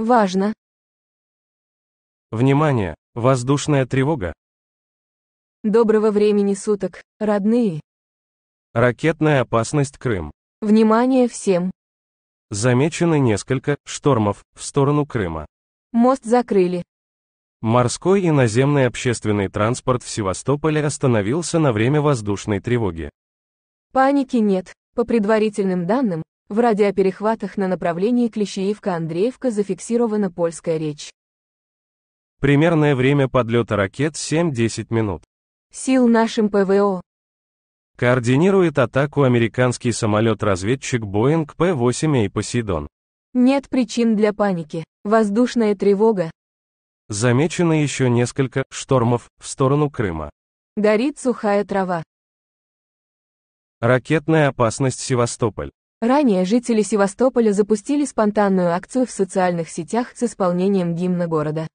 Важно. Внимание! Воздушная тревога. Доброго времени суток, родные. Ракетная опасность Крым. Внимание всем. Замечены несколько штормов в сторону Крыма. Мост закрыли. Морской и наземный общественный транспорт в Севастополе остановился на время воздушной тревоги. Паники нет. По предварительным данным, в радиоперехватах на направлении Клещеевка-Андреевка зафиксирована польская речь. Примерное время подлета ракет 7-10 минут. Сил нашим ПВО. Координирует атаку американский самолет-разведчик Boeing P-8A «Посейдон». Нет причин для паники. Воздушная тревога. Замечено еще несколько штормов в сторону Крыма. Горит сухая трава. Ракетная опасность Севастополь. Ранее жители Севастополя запустили спонтанную акцию в социальных сетях с исполнением гимна города.